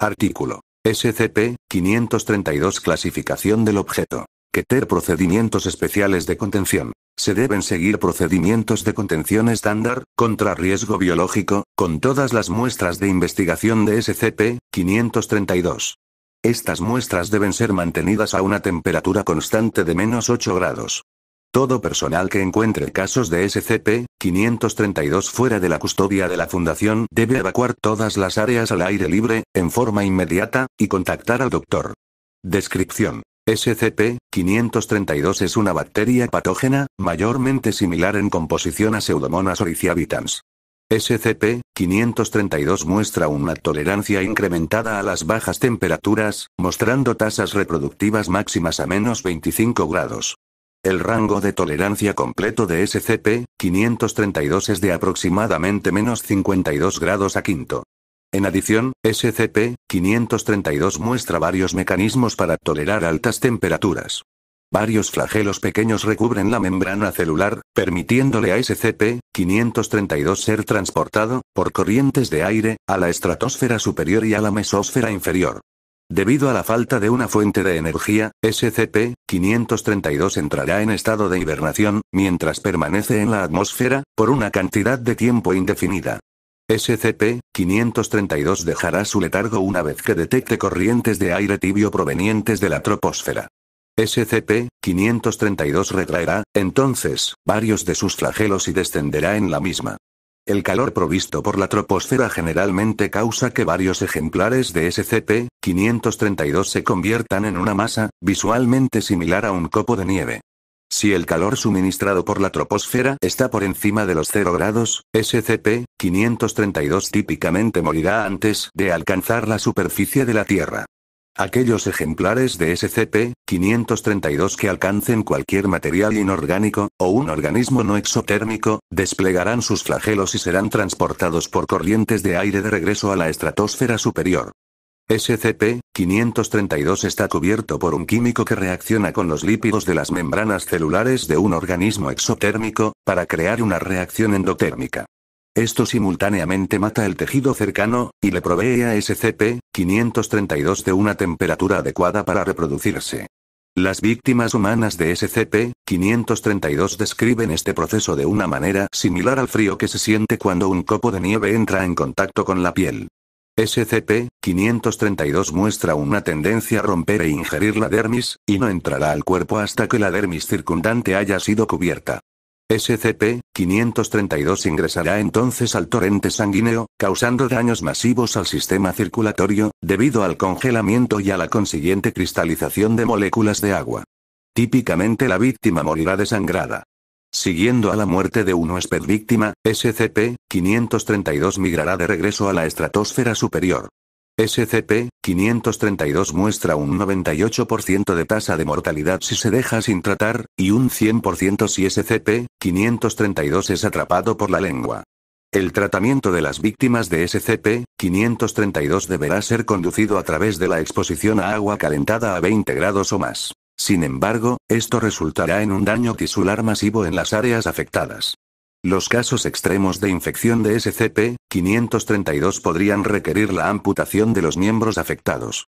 Artículo. SCP-532 Clasificación del objeto. Que ter procedimientos especiales de contención. Se deben seguir procedimientos de contención estándar, contra riesgo biológico, con todas las muestras de investigación de SCP-532. Estas muestras deben ser mantenidas a una temperatura constante de menos 8 grados. Todo personal que encuentre casos de SCP-532 fuera de la custodia de la Fundación debe evacuar todas las áreas al aire libre, en forma inmediata, y contactar al doctor. Descripción. SCP-532 es una bacteria patógena, mayormente similar en composición a Pseudomonas oriciabitans. SCP-532 muestra una tolerancia incrementada a las bajas temperaturas, mostrando tasas reproductivas máximas a menos 25 grados. El rango de tolerancia completo de SCP-532 es de aproximadamente menos 52 grados a quinto. En adición, SCP-532 muestra varios mecanismos para tolerar altas temperaturas. Varios flagelos pequeños recubren la membrana celular, permitiéndole a SCP-532 ser transportado, por corrientes de aire, a la estratosfera superior y a la mesósfera inferior. Debido a la falta de una fuente de energía, SCP-532 entrará en estado de hibernación, mientras permanece en la atmósfera, por una cantidad de tiempo indefinida. SCP-532 dejará su letargo una vez que detecte corrientes de aire tibio provenientes de la troposfera. SCP-532 retraerá, entonces, varios de sus flagelos y descenderá en la misma. El calor provisto por la troposfera generalmente causa que varios ejemplares de SCP-532 se conviertan en una masa, visualmente similar a un copo de nieve. Si el calor suministrado por la troposfera está por encima de los 0 grados, SCP-532 típicamente morirá antes de alcanzar la superficie de la Tierra. Aquellos ejemplares de SCP-532 que alcancen cualquier material inorgánico, o un organismo no exotérmico, desplegarán sus flagelos y serán transportados por corrientes de aire de regreso a la estratosfera superior. SCP-532 está cubierto por un químico que reacciona con los lípidos de las membranas celulares de un organismo exotérmico, para crear una reacción endotérmica. Esto simultáneamente mata el tejido cercano, y le provee a SCP, 532 de una temperatura adecuada para reproducirse. Las víctimas humanas de SCP-532 describen este proceso de una manera similar al frío que se siente cuando un copo de nieve entra en contacto con la piel. SCP-532 muestra una tendencia a romper e ingerir la dermis, y no entrará al cuerpo hasta que la dermis circundante haya sido cubierta. SCP 532 ingresará entonces al torrente sanguíneo, causando daños masivos al sistema circulatorio, debido al congelamiento y a la consiguiente cristalización de moléculas de agua. Típicamente la víctima morirá desangrada. Siguiendo a la muerte de un huésped víctima, SCP-532 migrará de regreso a la estratosfera superior. SCP-532 muestra un 98% de tasa de mortalidad si se deja sin tratar, y un 100% si SCP-532 es atrapado por la lengua. El tratamiento de las víctimas de SCP-532 deberá ser conducido a través de la exposición a agua calentada a 20 grados o más. Sin embargo, esto resultará en un daño tisular masivo en las áreas afectadas. Los casos extremos de infección de SCP-532 podrían requerir la amputación de los miembros afectados.